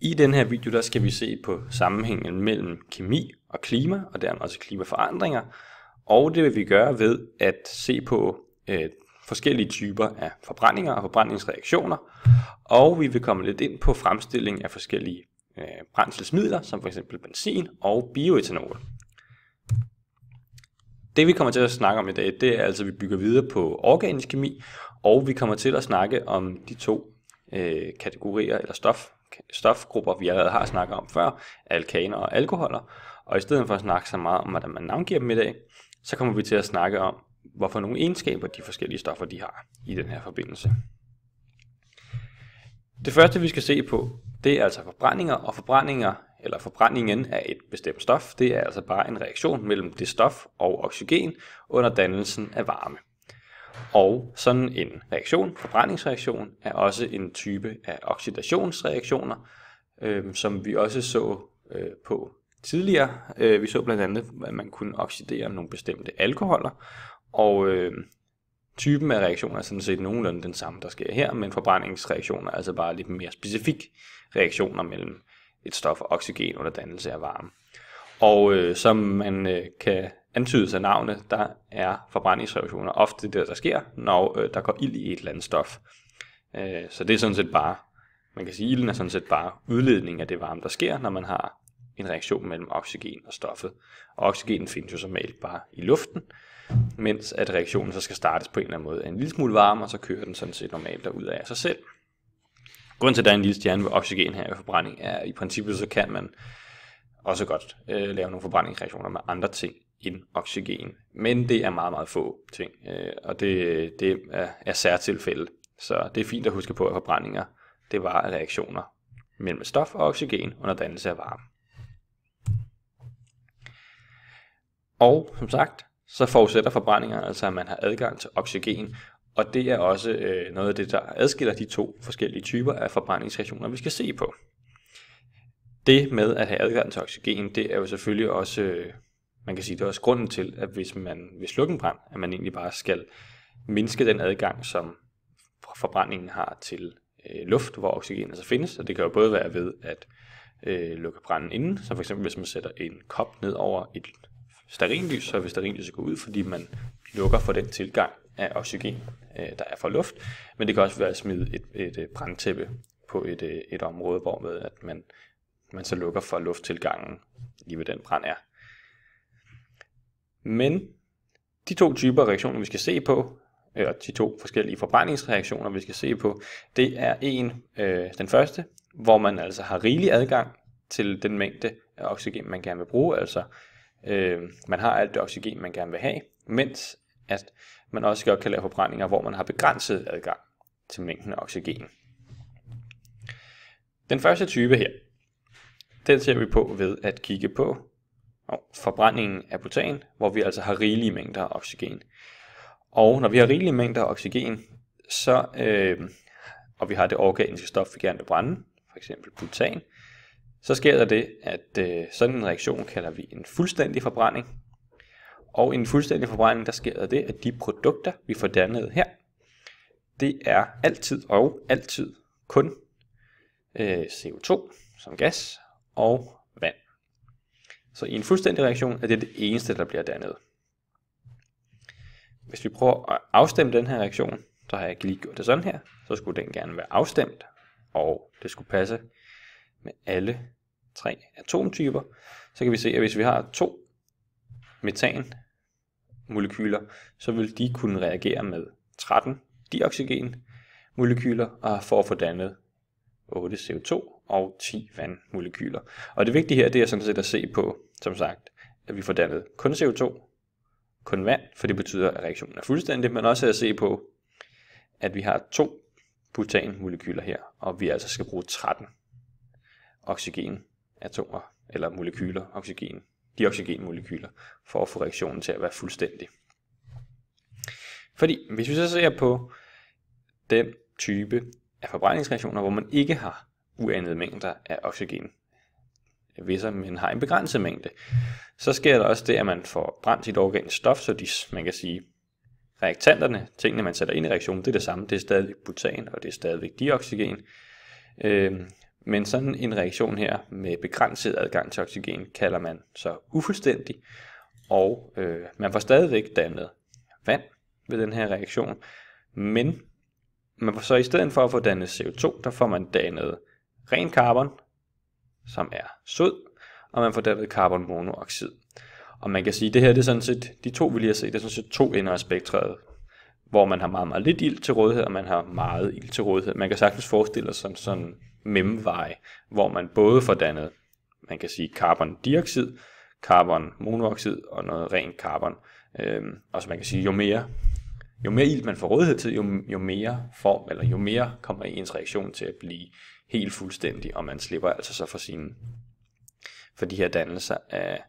I den her video der skal vi se på sammenhængen mellem kemi og klima, og dermed også klimaforandringer, og det vil vi gøre ved at se på øh, forskellige typer af forbrændinger og forbrændingsreaktioner, og vi vil komme lidt ind på fremstilling af forskellige øh, brændselsmidler, som f.eks. benzin og bioethanol. Det vi kommer til at snakke om i dag, det er altså, at vi bygger videre på organisk kemi, og vi kommer til at snakke om de to øh, kategorier eller stof, stofgrupper, vi allerede har snakket om før, alkaner og alkoholer. Og i stedet for at snakke så meget om, hvordan man navngiver dem i dag, så kommer vi til at snakke om, hvorfor nogle egenskaber de forskellige stoffer de har i den her forbindelse. Det første vi skal se på, det er altså forbrændinger, og forbrændinger eller forbrændingen af et bestemt stof, det er altså bare en reaktion mellem det stof og oxygen under dannelsen af varme. Og sådan en reaktion, forbrændingsreaktion, er også en type af oxidationsreaktioner, øh, som vi også så øh, på tidligere. Øh, vi så blandt andet, at man kunne oxidere nogle bestemte alkoholer, og øh, typen af reaktioner er sådan set nogenlunde den samme, der sker her, men forbrændingsreaktioner er altså bare lidt mere specifik reaktioner mellem et stof og oxygen under dannelse af varme. Og øh, som man øh, kan antydes af navnet, der er forbrændingsreaktioner ofte det, der sker, når øh, der går ild i et eller andet stof. Øh, så det er sådan set bare, man kan sige, ilden er sådan set bare udledning af det varme, der sker, når man har en reaktion mellem oxygen og stoffet. Og oxygen findes jo som regel bare i luften, mens at reaktionen så skal startes på en eller anden måde af en lille smule varme, og så kører den sådan set normalt derud af sig selv. Grunden til, at der er en lille stjerne ved oxygen her i forbrænding, er at i princippet, så kan man også godt øh, lave nogle forbrændingsreaktioner med andre ting end oxygen. Men det er meget, meget få ting, øh, og det, det er, er særtilfælde. Så det er fint at huske på, at forbrændinger det var reaktioner mellem stof og oxygen under dannelse af varme. Og som sagt, så forudsætter forbrændinger altså, at man har adgang til oxygen, og det er også øh, noget af det, der adskiller de to forskellige typer af forbrændingsreaktioner, vi skal se på. Det med at have adgang til oxygen, det er jo selvfølgelig også øh, man kan sige, det er også grunden til, at hvis man vil slukke en brand, at man egentlig bare skal mindske den adgang, som forbrændingen har til øh, luft, hvor oxygen altså findes. Og det kan jo både være ved at øh, lukke branden inden, så for eksempel hvis man sætter en kop ned over et sterinlys, så vil sterinlyset gå ud, fordi man lukker for den tilgang af oxygen, øh, der er fra luft. Men det kan også være at smide et, et, et øh, brandtæppe på et, øh, et område, hvor med, at man, man så lukker for lufttilgangen lige ved den brand er. Men de to typer reaktioner, vi skal se på, eller de to forskellige forbrændingsreaktioner, vi skal se på, det er en, øh, den første, hvor man altså har rigelig adgang til den mængde af oxygen, man gerne vil bruge, altså øh, man har alt det oxygen, man gerne vil have, mens at man også godt kan lave forbrændinger, hvor man har begrænset adgang til mængden af oxygen. Den første type her, den ser vi på ved at kigge på og forbrændingen af butan, hvor vi altså har rigelige mængder af oxygen. Og når vi har rigelige mængder af oxygen, så, øh, og vi har det organiske stof, vi gerne vil brænde, f.eks. butan, så sker der det, at øh, sådan en reaktion kalder vi en fuldstændig forbrænding. Og i en fuldstændig forbrænding, der sker der det, at de produkter, vi får dannet her, det er altid og altid kun øh, CO2 som gas og vand. Så i en fuldstændig reaktion er det det eneste, der bliver dannet. Hvis vi prøver at afstemme den her reaktion, så har jeg lige gjort det sådan her, så skulle den gerne være afstemt, og det skulle passe med alle tre atomtyper. Så kan vi se, at hvis vi har to metanmolekyler, så vil de kunne reagere med 13 dioxygenmolekyler, og for at få dannet 8 CO2 og 10 vandmolekyler. Og det vigtige her, det er sådan set at se på, som sagt, at vi får dannet kun CO2, kun vand, for det betyder, at reaktionen er fuldstændig, men også at se på, at vi har to butanmolekyler her, og vi altså skal bruge 13 oxygenatomer, eller molekyler, oxygen, de oxygenmolekyler, for at få reaktionen til at være fuldstændig. Fordi hvis vi så ser på den type af forbrændingsreaktioner, hvor man ikke har uanede mængder af oxygen Hvis men har en begrænset mængde. Så sker der også det, at man får brændt sit organisk stof, så de, man kan sige, reaktanterne, tingene man sætter ind i reaktionen, det er det samme. Det er stadigvæk butan, og det er stadigvæk dioxygen. Øhm, men sådan en reaktion her med begrænset adgang til oxygen, kalder man så ufuldstændig, og øh, man får stadigvæk dannet vand ved den her reaktion, men men så i stedet for at få dannet CO2, der får man dannet ren carbon, som er sød, og man får dannet carbonmonoxid. Og man kan sige, at det her det er sådan set, de to vi lige har set, det er sådan set to ender af spektret, hvor man har meget, meget lidt ild til rådighed, og man har meget ild til rådighed. Man kan sagtens forestille sig sådan, sådan memvej, hvor man både får dannet, man kan sige carbondioxid, carbonmonoxid og noget ren carbon. Øhm, og så man kan sige, jo mere jo mere ilt man får rådighed til, jo, jo mere form, eller jo mere kommer ens reaktion til at blive helt fuldstændig, og man slipper altså så for sine for de her dannelser af,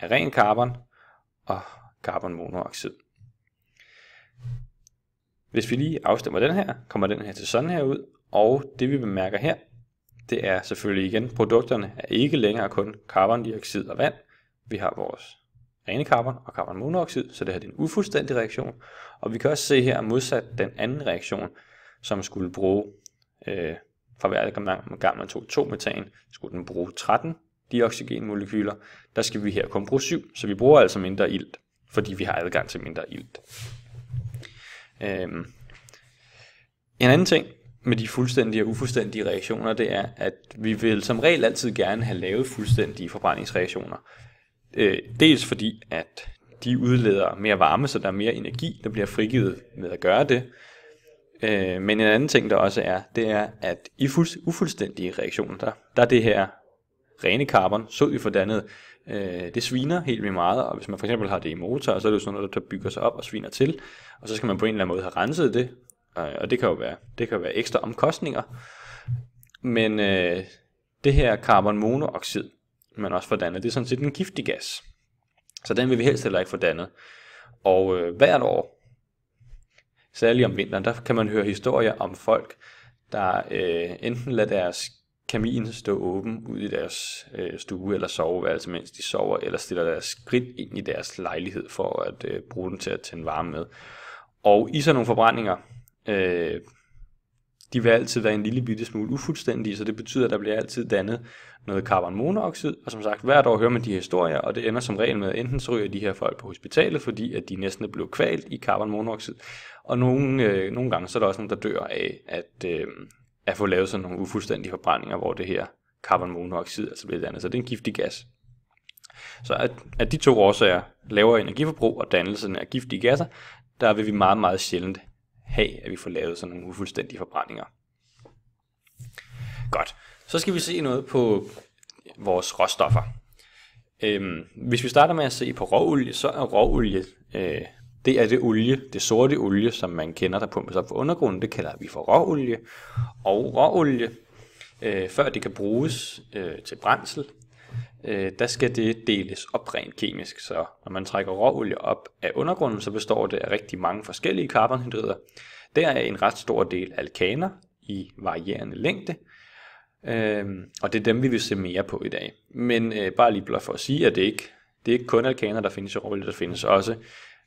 af ren carbon og carbonmonoxid. Hvis vi lige afstemmer den her, kommer den her til sådan her ud, og det vi bemærker her, det er selvfølgelig igen, produkterne er ikke længere kun carbondioxid og vand. Vi har vores rene carbon og carbonmonoxid, så det her er en ufuldstændig reaktion. Og vi kan også se her modsat den anden reaktion, som skulle bruge, øh, fra hver gang man tog 2 metan, skulle den bruge 13 dioxygenmolekyler, der skal vi her kun bruge 7, så vi bruger altså mindre ilt, fordi vi har adgang til mindre ilt. Øhm. En anden ting med de fuldstændige og ufuldstændige reaktioner, det er, at vi vil som regel altid gerne have lavet fuldstændige forbrændingsreaktioner. Øh, dels fordi, at de udleder mere varme, så der er mere energi, der bliver frigivet ved at gøre det. Øh, men en anden ting, der også er, det er, at i fuld, ufuldstændige reaktioner, der, der er det her rene carbon, fordannet, øh, det sviner helt vildt meget, og hvis man for eksempel har det i motor, så er det jo sådan noget, der bygger sig op og sviner til, og så skal man på en eller anden måde have renset det, og, og det kan jo være, det kan være ekstra omkostninger. Men øh, det her carbon men også får dannet, det er sådan set en giftig gas. Så den vil vi helst heller ikke få dannet. Og øh, hvert år, særligt om vinteren, der kan man høre historier om folk, der øh, enten lader deres kamin stå åben ud i deres øh, stue eller soveværelse, mens de sover, eller stiller deres skridt ind i deres lejlighed for at øh, bruge den til at tænde varme med. Og i sådan nogle forbrændinger, øh, de vil altid være en lille bitte smule ufuldstændige, så det betyder, at der bliver altid dannet noget carbonmonoxid, og som sagt, hvert år hører man de her historier, og det ender som regel med, at enten så ryger de her folk på hospitalet, fordi at de næsten er blevet kvalt i carbonmonoxid, og nogle, øh, nogle gange så er der også nogen, der dør af at, øh, at få lavet sådan nogle ufuldstændige forbrændinger, hvor det her carbonmonoxid altså bliver dannet, så det er en giftig gas. Så at, at de to årsager, lavere energiforbrug og dannelsen af giftige gasser, der vil vi meget, meget sjældent have, at vi får lavet sådan nogle ufuldstændige forbrændinger. Godt. Så skal vi se noget på vores råstoffer. Øhm, hvis vi starter med at se på råolie, så er råolie, øh, det er det olie, det sorte olie, som man kender, der pumpes op for undergrunden, det kalder vi for råolie. Og råolie, øh, før det kan bruges øh, til brændsel, øh, der skal det deles op rent kemisk. Så når man trækker råolie op af undergrunden, så består det af rigtig mange forskellige karbonhydrider. Der er en ret stor del alkaner i varierende længde, øh, og det er dem, vi vil se mere på i dag. Men øh, bare lige blot for at sige, at det ikke det er ikke kun alkaner, der findes i råolie, der findes også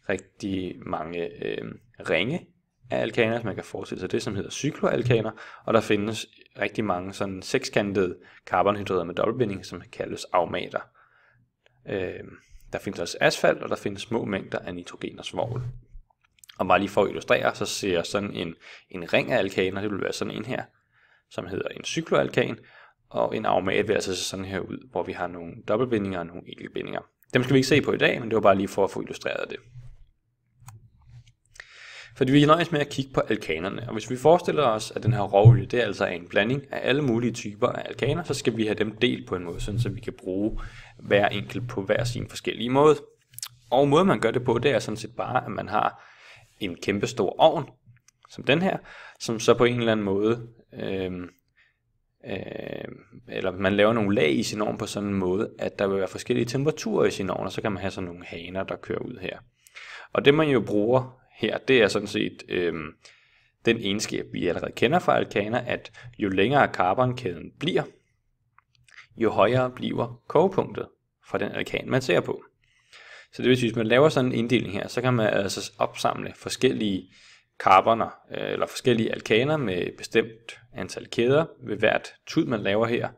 rigtig mange øh, ringe af alkaner. Man kan forestille sig det, som hedder cykloalkaner, og der findes rigtig mange sådan sekskantede karbonhydrater med dobbeltbinding, som kaldes aromater. Øh, der findes også asfalt, og der findes små mængder af nitrogen og svovl. Og bare lige for at illustrere, så ser sådan en, en ring af alkaner, det vil være sådan en her, som hedder en cykloalkan, og en aromat vil altså se sådan her ud, hvor vi har nogle dobbeltbindinger og nogle enkeltbindinger. Dem skal vi ikke se på i dag, men det var bare lige for at få illustreret det. Fordi vi nøjes med at kigge på alkanerne, og hvis vi forestiller os, at den her råolie, det er altså en blanding af alle mulige typer af alkaner, så skal vi have dem delt på en måde, sådan så vi kan bruge hver enkelt på hver sin forskellige måde. Og måden man gør det på, det er sådan set bare, at man har en kæmpe stor ovn, som den her, som så på en eller anden måde, øh, øh, eller man laver nogle lag i sin ovn på sådan en måde, at der vil være forskellige temperaturer i sin ovn, og så kan man have sådan nogle haner, der kører ud her. Og det man jo bruger her, det er sådan set øh, den egenskab, vi allerede kender fra alkaner, at jo længere carbonkæden bliver, jo højere bliver kogepunktet for den alkan, man ser på. Så det vil sige, at hvis man laver sådan en inddeling her, så kan man altså opsamle forskellige karboner, øh, eller forskellige alkaner med et bestemt antal kæder ved hvert tud, man laver her.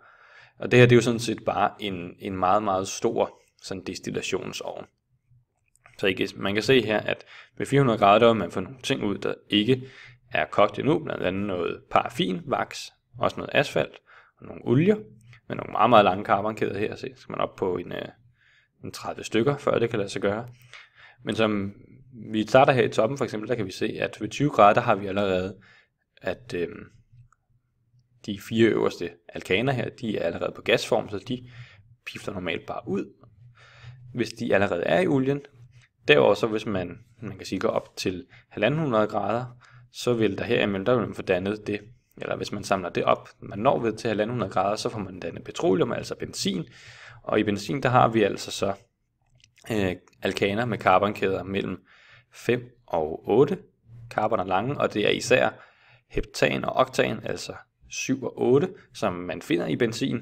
Og det her det er jo sådan set bare en, en meget, meget stor sådan destillationsovn. Så I man kan se her, at ved 400 grader, der vil man få nogle ting ud, der ikke er kogt endnu, blandt andet noget paraffin, vaks, også noget asfalt, og nogle olier, med nogle meget, meget lange karbonkæder her, så skal man op på en, øh, en 30 stykker, før det kan lade sig gøre. Men som vi starter her i toppen for eksempel, der kan vi se, at ved 20 grader, der har vi allerede, at øh, de fire øverste alkaner her, de er allerede på gasform, så de pifter normalt bare ud. Hvis de allerede er i olien, Derover så hvis man, man kan sige, går op til 1.500 grader, så vil der her imellem, der vil man få dannet det, eller hvis man samler det op, man når ved til 1.500 grader, så får man dannet petroleum, altså benzin, og i benzin der har vi altså så øh, alkaner med karbonkæder mellem 5 og 8 karboner lange, og det er især heptan og oktan, altså 7 og 8, som man finder i benzin,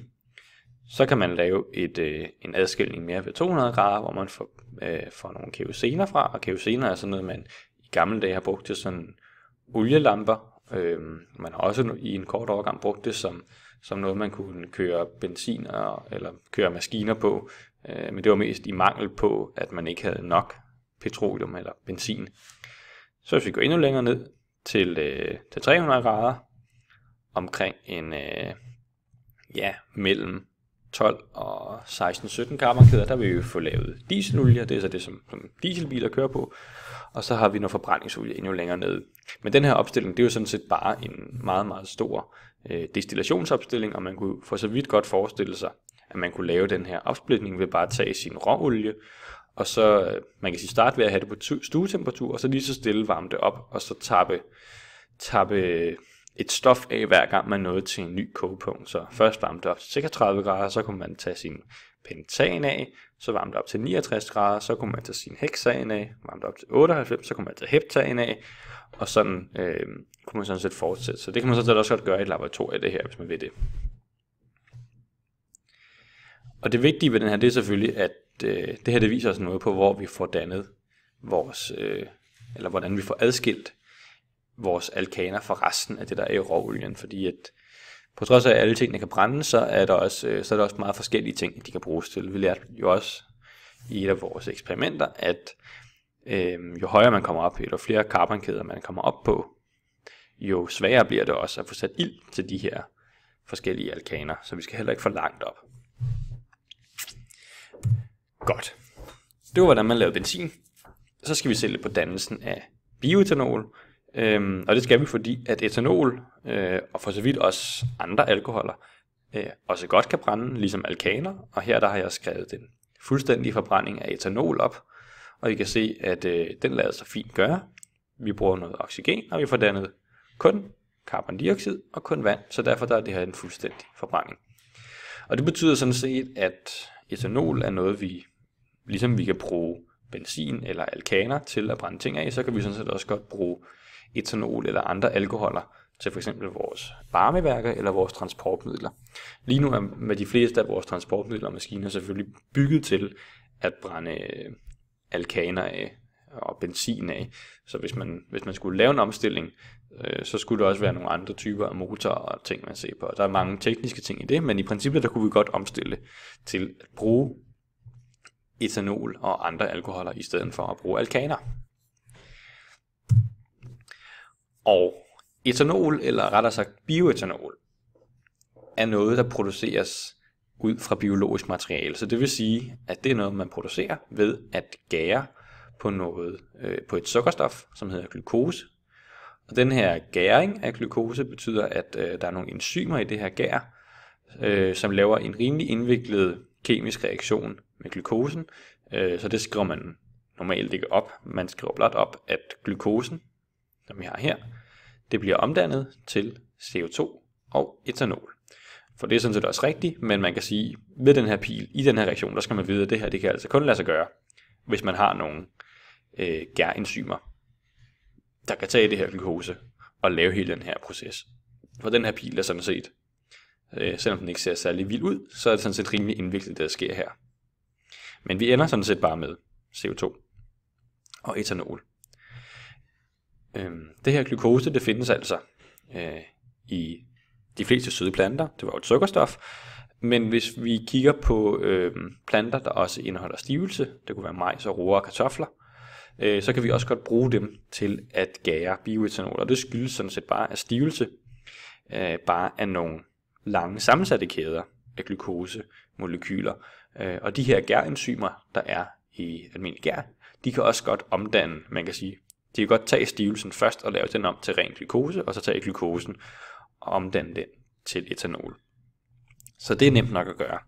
så kan man lave et, øh, en adskilling mere ved 200 grader, hvor man får, øh, får nogle kerosener fra, og kerosener er sådan noget, man i gamle dage har brugt til sådan olielamper. Øh, man har også i en kort overgang brugt det som, som noget, man kunne køre benzin og, eller køre maskiner på, øh, men det var mest i mangel på, at man ikke havde nok petroleum eller benzin. Så hvis vi går endnu længere ned til, øh, til 300 grader, omkring en, øh, ja, mellem 12 og 16-17 karmarkeder, der vil vi få lavet dieselolie, det er så det, som, som dieselbiler kører på, og så har vi noget forbrændingsolie endnu længere nede. Men den her opstilling, det er jo sådan set bare en meget, meget stor øh, destillationsopstilling, og man kunne for så vidt godt forestille sig, at man kunne lave den her opsplitning ved bare at tage sin råolie, og så, øh, man kan sige, starte ved at have det på stuetemperatur, og så lige så stille varme det op, og så tappe, tappe et stof af, hver gang man nåede til en ny kogepunkt. Så først varmte det op til 36 grader, så kunne man tage sin pentan af, så varmte det op til 69 grader, så kunne man tage sin hexan af, varmte op til 98, så kunne man tage heptan af, og sådan øh, kunne man sådan set fortsætte. Så det kan man sådan set også godt gøre i et laboratorium, det her, hvis man vil det. Og det vigtige ved den her, det er selvfølgelig, at øh, det her det viser os noget på, hvor vi får dannet vores, øh, eller hvordan vi får adskilt vores alkaner fra resten af det, der er i råolien, fordi at på trods af, at alle tingene kan brænde, så er der også, øh, så er der også meget forskellige ting, de kan bruges til. Vi lærte jo også i et af vores eksperimenter, at øh, jo højere man kommer op, jo flere karbonkæder man kommer op på, jo sværere bliver det også at få sat ild til de her forskellige alkaner, så vi skal heller ikke for langt op. Godt. Det var, hvordan man lavede benzin. Så skal vi se lidt på dannelsen af bioethanol. Øhm, og det skal vi, fordi at etanol, øh, og for så vidt også andre alkoholer, øh, også godt kan brænde, ligesom alkaner, og her der har jeg skrevet den fuldstændige forbrænding af etanol op, og I kan se, at øh, den lader sig fint gøre. Vi bruger noget oxygen, og vi får dannet kun karbondioxid og kun vand, så derfor der er det her en fuldstændig forbrænding. Og det betyder sådan set, at etanol er noget, vi ligesom vi kan bruge benzin eller alkaner til at brænde ting af, så kan vi sådan set også godt bruge etanol eller andre alkoholer til f.eks. vores varmeværker eller vores transportmidler. Lige nu er med de fleste af vores transportmidler og maskiner selvfølgelig bygget til at brænde øh, alkaner af og benzin af. Så hvis man, hvis man skulle lave en omstilling, øh, så skulle der også være nogle andre typer af motorer og ting, man ser på. Der er mange tekniske ting i det, men i princippet der kunne vi godt omstille til at bruge etanol og andre alkoholer, i stedet for at bruge alkaner. Og etanol, eller rettere sagt bioetanol, er noget, der produceres ud fra biologisk materiale. Så det vil sige, at det er noget, man producerer ved at gære på, noget, øh, på et sukkerstof, som hedder glukose. Og den her gæring af glukose betyder, at øh, der er nogle enzymer i det her gær, øh, som laver en rimelig indviklet kemisk reaktion med glukosen. Øh, så det skriver man normalt ikke op. Man skriver blot op, at glukosen, som vi har her, det bliver omdannet til CO2 og etanol. For det er sådan set også rigtigt, men man kan sige, ved den her pil, i den her reaktion, der skal man vide, at det her det kan altså kun lade sig gøre, hvis man har nogle øh, gærenzymer, der kan tage det her glukose og lave hele den her proces. For den her pil er sådan set, øh, selvom den ikke ser særlig vild ud, så er det sådan set rimelig indviklet, det der sker her. Men vi ender sådan set bare med CO2 og etanol. Øhm, det her glukose, det findes altså øh, i de fleste søde planter. Det var jo et sukkerstof. Men hvis vi kigger på øh, planter, der også indeholder stivelse, det kunne være majs og roer og kartofler, øh, så kan vi også godt bruge dem til at gære bioethanol. Og det skyldes sådan set bare, at stivelse øh, bare er nogle lange sammensatte kæder af glukosemolekyler. Øh, og de her gærenzymer, der er i almindelig gær, de kan også godt omdanne, man kan sige, de kan godt tage stivelsen først og lave den om til ren glukose, og så tage glukosen og omdanne den til etanol. Så det er nemt nok at gøre.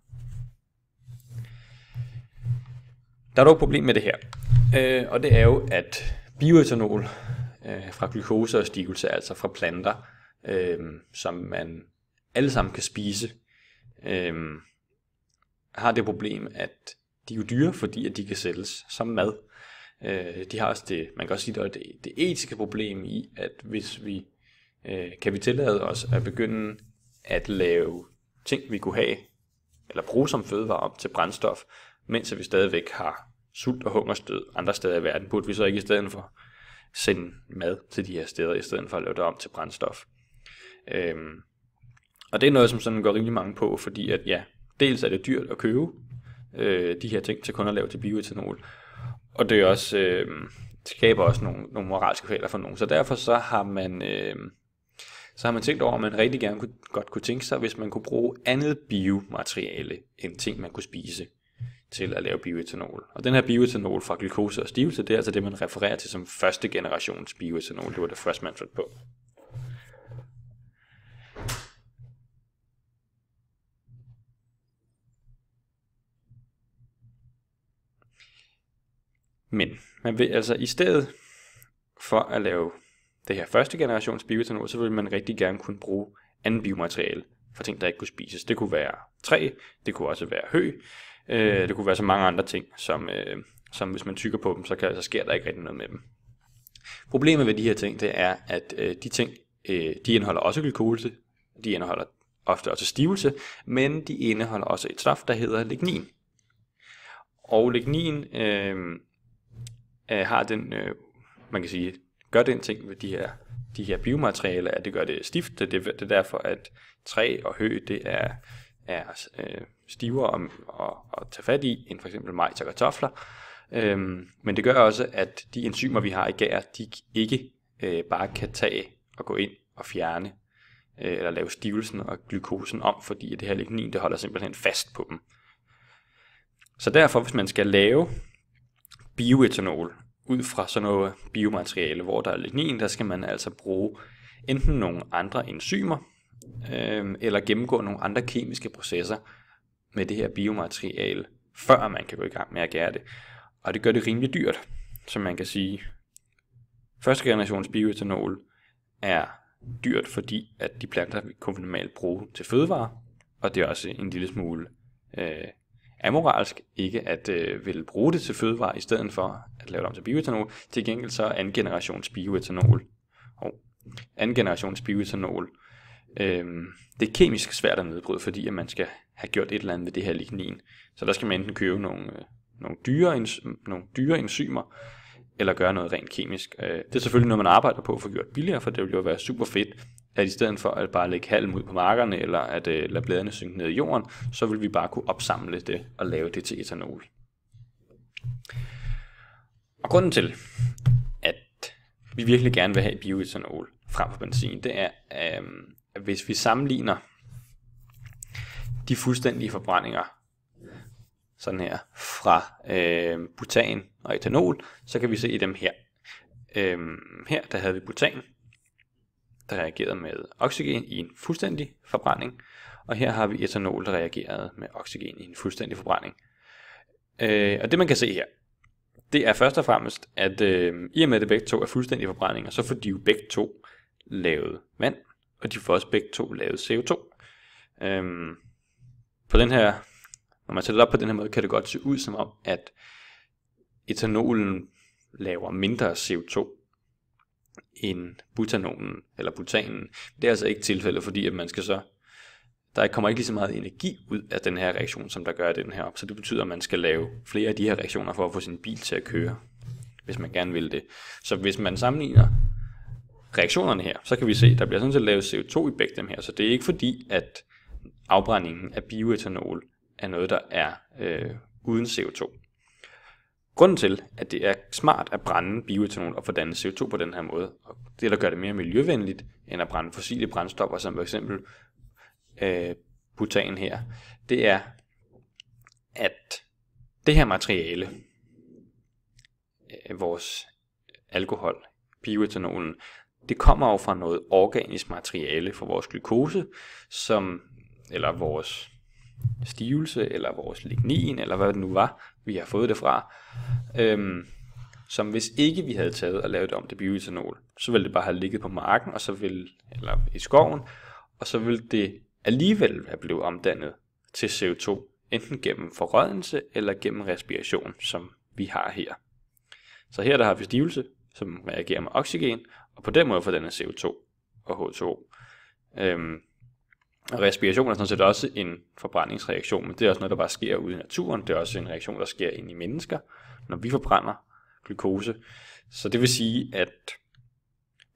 Der er dog et problem med det her, øh, og det er jo, at bioetanol øh, fra glukose og stivelse, altså fra planter, øh, som man alle sammen kan spise, øh, har det problem, at de er jo dyre, fordi at de kan sælges som mad. Øh, de har også det, man kan også sige, der er det, det etiske problem i, at hvis vi øh, kan vi tillade os at begynde at lave ting, vi kunne have, eller bruge som fødevare op til brændstof, mens vi stadigvæk har sult og hungerstød andre steder i verden, burde vi så ikke i stedet for sende mad til de her steder, i stedet for at lave det om til brændstof. Øhm, og det er noget, som sådan går rimelig mange på, fordi at ja, dels er det dyrt at købe øh, de her ting til kun at lave til bioethanol, og det er også, øh, skaber også nogle, nogle moralske kvaler for nogen. Så derfor så har man... Øh, så har man tænkt over, at man rigtig gerne kunne, godt kunne tænke sig, hvis man kunne bruge andet biomateriale end ting, man kunne spise til at lave bioethanol. Og den her bioethanol fra glukose og stivelse, det er altså det, man refererer til som første generations bioethanol. Det var det første, man fandt på. Men man vil altså i stedet for at lave det her første generations bioetanol, så vil man rigtig gerne kunne bruge andet biomateriale for ting, der ikke kunne spises. Det kunne være træ, det kunne også være hø, øh, det kunne være så mange andre ting, som, øh, som hvis man tykker på dem, så, kan, så sker der ikke rigtig noget med dem. Problemet ved de her ting, det er, at øh, de ting, øh, de indeholder også glukose, de indeholder ofte også stivelse, men de indeholder også et stof, der hedder lignin. Og lignin øh, øh, har den, øh, man kan sige, gør den ting ved de her, de her biomaterialer, at det gør det stift, det, det er derfor, at træ og hø, det er, er øh, stivere at, at, at tage fat i, end for eksempel majs og kartofler. Øhm, men det gør også, at de enzymer, vi har i gær, de ikke øh, bare kan tage og gå ind og fjerne øh, eller lave stivelsen og glukosen om, fordi det her lignin, det holder simpelthen fast på dem. Så derfor, hvis man skal lave bioetanol ud fra sådan noget biomateriale, hvor der er lignin, der skal man altså bruge enten nogle andre enzymer, øh, eller gennemgå nogle andre kemiske processer med det her biomateriale, før man kan gå i gang med at gære det. Og det gør det rimelig dyrt, som man kan sige. Første generations bioetanol er dyrt, fordi at de planter vi kun normalt bruge til fødevare, og det er også en lille smule øh, amoralsk ikke at øh, vil bruge det til fødevare, i stedet for at lave det om til bioethanol. Til gengæld så anden generations bioethanol. Og anden generations bioethanol. øh, det er kemisk svært at nedbryde, fordi at man skal have gjort et eller andet ved det her lignin. Så der skal man enten købe nogle, øh, nogle, dyre, nogle dyre enzymer, eller gøre noget rent kemisk. Øh, det er selvfølgelig noget, man arbejder på at få gjort billigere, for det ville jo være super fedt, at i stedet for at bare lægge halm ud på markerne, eller at øh, lade bladene synke ned i jorden, så vil vi bare kunne opsamle det og lave det til etanol. Og grunden til, at vi virkelig gerne vil have bioetanol frem for benzin, det er, øh, at hvis vi sammenligner de fuldstændige forbrændinger, sådan her, fra øh, butan og etanol, så kan vi se i dem her. Øh, her der havde vi butan, der reagerede med oxygen i en fuldstændig forbrænding, og her har vi etanol, der reagerede med oxygen i en fuldstændig forbrænding. Øh, og det man kan se her, det er først og fremmest, at øh, i og med det begge to er fuldstændig forbrændinger, så får de jo begge to lavet vand, og de får også begge to lavet CO2. Øh, på den her, når man sætter det op på den her måde, kan det godt se ud som om, at etanolen laver mindre CO2 end butanonen eller butanen. Det er altså ikke tilfældet, fordi at man skal så der kommer ikke lige så meget energi ud af den her reaktion, som der gør den her op. Så det betyder, at man skal lave flere af de her reaktioner for at få sin bil til at køre, hvis man gerne vil det. Så hvis man sammenligner reaktionerne her, så kan vi se, at der bliver sådan set lavet CO2 i begge dem her. Så det er ikke fordi, at afbrændingen af bioetanol er noget, der er øh, uden CO2. Grunden til, at det er smart at brænde bioethanol og fordanne CO2 på den her måde, og det der gør det mere miljøvenligt end at brænde fossile brændstoffer, som for eksempel øh, butan her, det er, at det her materiale, øh, vores alkohol, bioethanolen, det kommer jo fra noget organisk materiale fra vores glukose, som, eller vores stivelse, eller vores lignin, eller hvad det nu var, vi har fået det fra, øhm, som hvis ikke vi havde taget og lavet det om til bioethanol, så ville det bare have ligget på marken, og så ville, eller i skoven, og så ville det alligevel have blevet omdannet til CO2, enten gennem forrødelse eller gennem respiration, som vi har her. Så her der har vi stivelse, som reagerer med oxygen, og på den måde får den CO2 og H2O. Øhm, og respiration er sådan set også en forbrændingsreaktion, men det er også noget, der bare sker ude i naturen. Det er også en reaktion, der sker ind i mennesker, når vi forbrænder glukose. Så det vil sige, at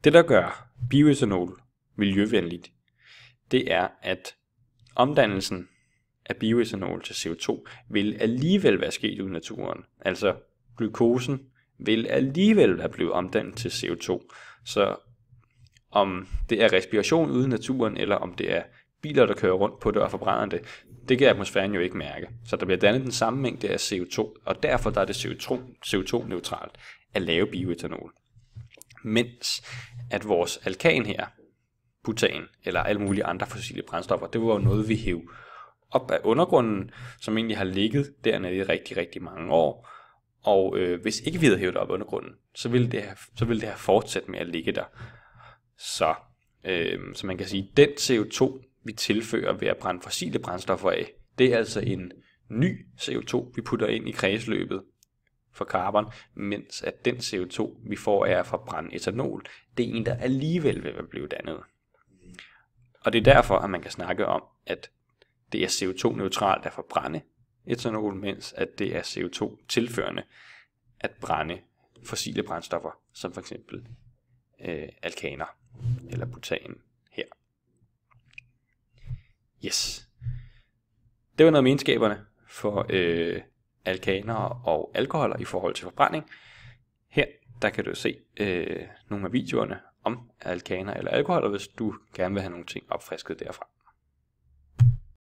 det, der gør bioethanol miljøvenligt, det er, at omdannelsen af bioethanol til CO2 vil alligevel være sket ude i naturen. Altså glukosen vil alligevel være blevet omdannet til CO2. Så om det er respiration ude i naturen, eller om det er biler, der kører rundt på det og forbrænder det, det kan atmosfæren jo ikke mærke. Så der bliver dannet den samme mængde af CO2, og derfor der er det CO2-neutralt at lave bioetanol. Mens at vores alkan her, butan eller alle mulige andre fossile brændstoffer, det var jo noget, vi hæv op af undergrunden, som egentlig har ligget dernede i rigtig, rigtig mange år. Og øh, hvis ikke vi havde hævet op af undergrunden, så ville, det have, så ville det have fortsat med at ligge der. Så, øh, så man kan sige, den CO2, vi tilfører ved at brænde fossile brændstoffer af. Det er altså en ny CO2, vi putter ind i kredsløbet for carbon, mens at den CO2, vi får af at forbrænde etanol, det er en, der alligevel vil blive dannet. Og det er derfor, at man kan snakke om, at det er CO2-neutralt at forbrænde etanol, mens at det er CO2-tilførende at brænde fossile brændstoffer, som for eksempel øh, alkaner eller butan. Yes. Det var noget om egenskaberne for øh, alkaner og alkoholer i forhold til forbrænding. Her der kan du se øh, nogle af videoerne om alkaner eller alkoholer, hvis du gerne vil have nogle ting opfrisket derfra.